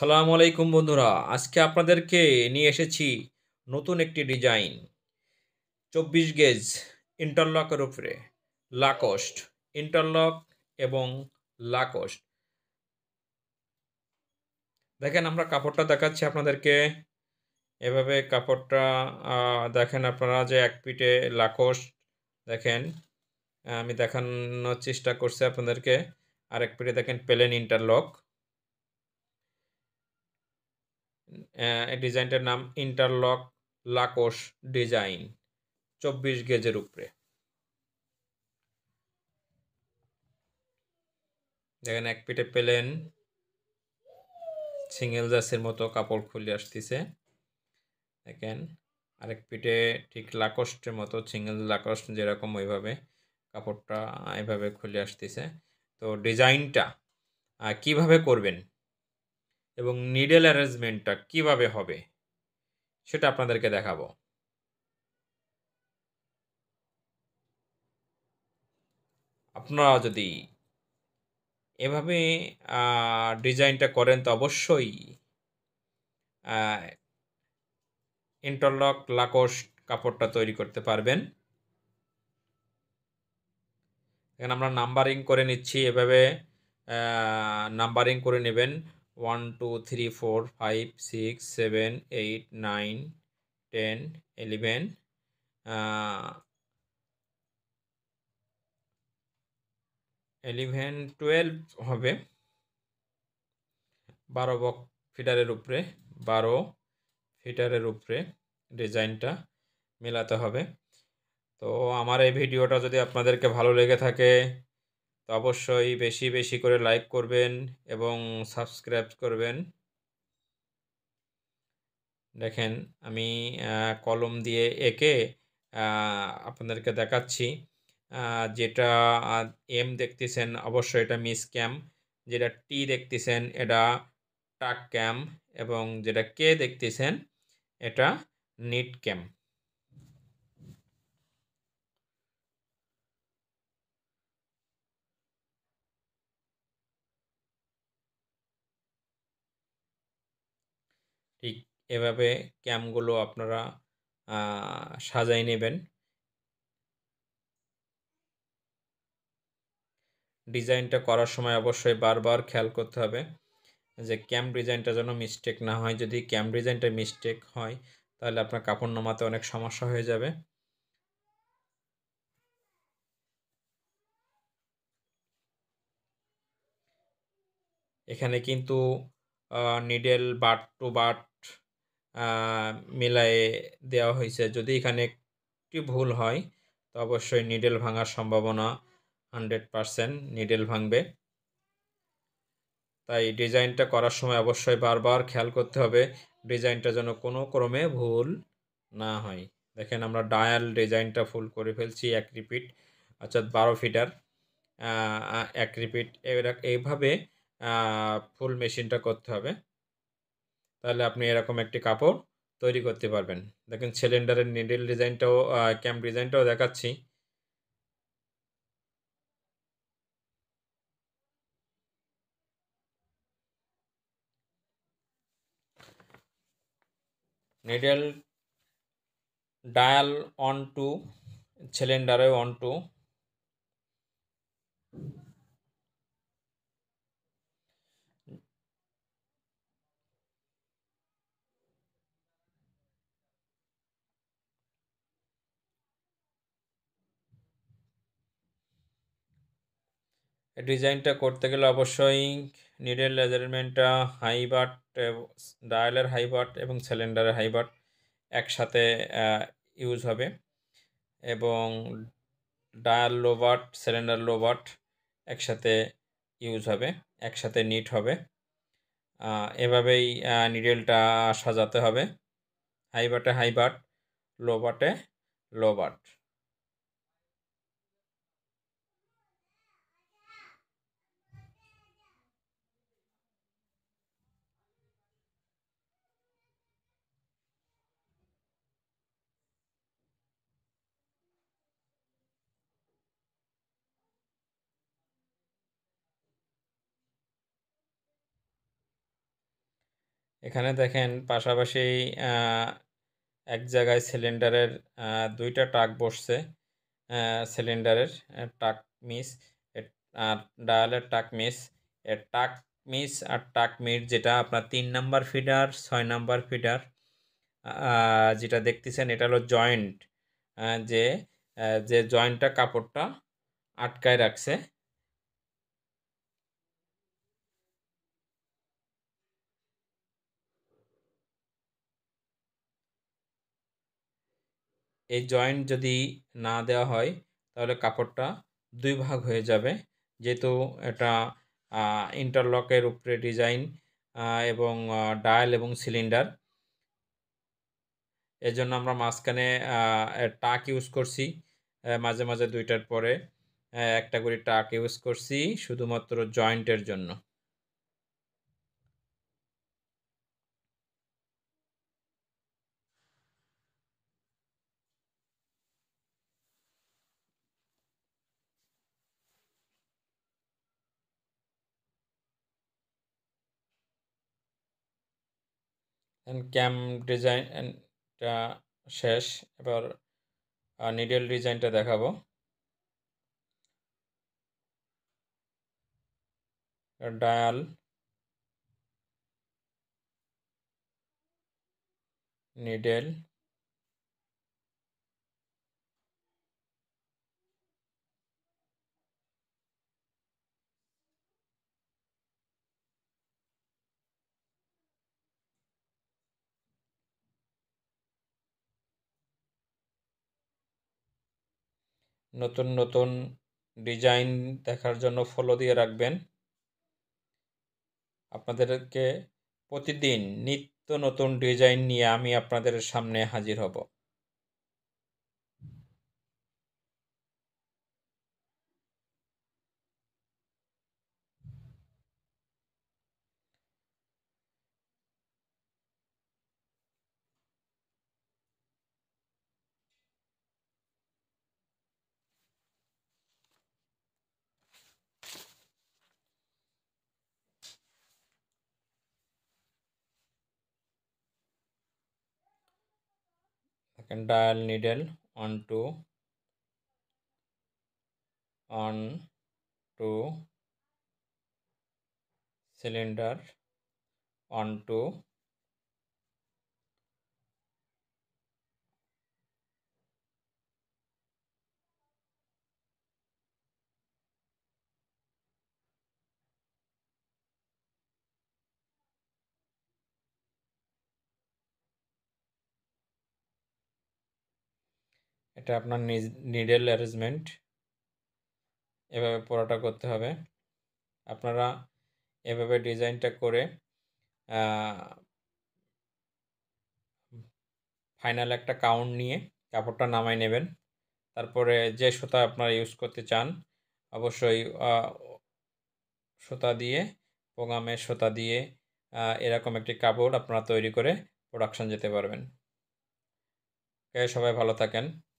সালাম আলাইকুম বন্ধুরা আজকে আপনাদেরকে নিয়ে এসেছি নতুন একটি ডিজাইন চব্বিশ গেজ ইন্টারলকের উপরে লাকস্ট ইন্টারলক এবং লাকস্ট দেখেন আমরা কাপড়টা দেখাচ্ছি আপনাদেরকে এভাবে কাপড়টা দেখেন আপনারা যে এক পিঠে লাকোস্ট দেখেন আমি দেখানোর চেষ্টা করছি আপনাদেরকে আর এক পিঠে দেখেন প্লেন ইন্টারলক ডিজাইনটার নাম ইন্টারলক লাকোস ডিজাইন চব্বিশ গেজের উপরে দেখেন এক পিঠে পেলেন সিঙ্গেল জাসের মতো কাপড় খুলে আসতেছে দেখেন আরেক পিঠে ঠিক লাকস্টের মতো সিঙ্গেল লাকস্ট যেরকম ওইভাবে কাপড়টা এভাবে খুলে আসতেছে তো ডিজাইনটা কিভাবে করবেন এবং নিডেল অ্যারেঞ্জমেন্টটা কিভাবে হবে সেটা আপনাদেরকে দেখাবো আপনারা যদি এভাবে ডিজাইনটা করেন তো অবশ্যই ইন্টারলক লাকোস কাপড়টা তৈরি করতে পারবেন এখানে আমরা নাম্বারিং করে নিচ্ছি এভাবে নাম্বারিং করে নেবেন one two three four five six seven eight nine ten eleven eleven twelve হবে বারো বক ফিটারের উপরে বারো ফিটারের উপরে ডিজাইনটা মেলাতে হবে তো আমার এই ভিডিওটা যদি আপনাদেরকে ভালো লেগে থাকে অবশ্যই বেশি বেশি করে লাইক করবেন এবং সাবস্ক্রাইব করবেন দেখেন আমি কলম দিয়ে এঁকে আপনাদেরকে দেখাচ্ছি যেটা এম দেখতেছেন অবশ্যই এটা মিস ক্যাম যেটা টি দেখতেছেন এটা টাক ক্যাম এবং যেটা কে দেখতেছেন এটা নিট ক্যাম্প ঠিক এভাবে ক্যাম্পগুলো আপনারা সাজাই নেবেন ডিজাইনটা করার সময় অবশ্যই বারবার খেয়াল করতে হবে যে ক্যাম্প ডিজাইনটা যেন মিস্টেক না হয় যদি ক্যাম্প ডিজাইনটা মিস্টেক হয় তাহলে আপনার কাপড় নামাতে অনেক সমস্যা হয়ে যাবে এখানে কিন্তু নিডেল বাট টু বাট মিলায়ে দেওয়া হয়েছে যদি এখানে একটি ভুল হয় তো অবশ্যই নিডেল ভাঙার সম্ভাবনা হান্ড্রেড পারসেন্ট নিডেল ভাঙবে তাই ডিজাইনটা করার সময় অবশ্যই বারবার খেয়াল করতে হবে ডিজাইনটা যেন কোনো ক্রমে ভুল না হয় দেখেন আমরা ডায়াল ডিজাইনটা ফুল করে ফেলছি এক রিপিট অর্থাৎ বারো ফিটার এক রিপিট এইভাবে ফুল মেশিনটা করতে হবে তাহলে আপনি এরকম একটি কাপড় তৈরি করতে পারবেন দেখেন সিলিন্ডারের নিডেল ডিজাইনটাও ক্যাম্প ডিজাইনটাও দেখাচ্ছি নিডেল ডায়াল অন টু সিলিন্ডারে অন টু ডিজাইনটা করতে গেলে অবশ্যই নিডেল লেজারমেন্টটা হাই বাট ডায়ালের হাই এবং সিলিন্ডারের হাই একসাথে ইউজ হবে এবং ডায়াল লো সিলিন্ডার লোবার্ট একসাথে ইউজ হবে একসাথে নিট হবে এভাবেই নিডেলটা সাজাতে হবে হাই হাইবার্ট হাই লোবার্ট লো লো এখানে দেখেন পাশাপাশি এক জায়গায় সিলিন্ডারের দুইটা টাক বসছে সিলিন্ডারের টাক মিস আর ডায়ালের টাক মিস এর টাক মিস আর টাক মিট যেটা আপনার তিন নাম্বার ফিডার ছয় নাম্বার ফিডার যেটা দেখতেছেন এটা হলো জয়েন্ট যে যে জয়েন্টটা কাপড়টা আটকায় রাখছে এই জয়েন্ট যদি না দেওয়া হয় তাহলে কাপড়টা দুই ভাগ হয়ে যাবে যেহেতু এটা ইন্টারলকের উপরে ডিজাইন এবং ডায়াল এবং সিলিন্ডার এর জন্য আমরা মাঝখানে টাক ইউজ করছি মাঝে মাঝে দুইটার পরে একটা করে টাক ইউজ করছি শুধুমাত্র জয়েন্টের জন্য ক্যাম ডিজাইনটা শেষ এবার নিডেল ডিজাইনটা দেখাবো ডায়াল নিডেল নতুন নতুন ডিজাইন দেখার জন্য ফলো দিয়ে রাখবেন আপনাদেরকে প্রতিদিন নিত্য নতুন ডিজাইন নিয়ে আমি আপনাদের সামনে হাজির হব And dial needle onto on to cylinder onto এটা আপনার নিডেল অ্যারেঞ্জমেন্ট এভাবে পড়াটা করতে হবে আপনারা এভাবে ডিজাইনটা করে ফাইনাল একটা কাউন্ট নিয়ে কাপড়টা নামাই নেবেন তারপরে যে সুতা আপনারা ইউজ করতে চান অবশ্যই সুতা দিয়ে পোগামের সুতা দিয়ে এরকম একটি কাপড় আপনারা তৈরি করে প্রোডাকশন যেতে পারবেন সবাই ভালো থাকেন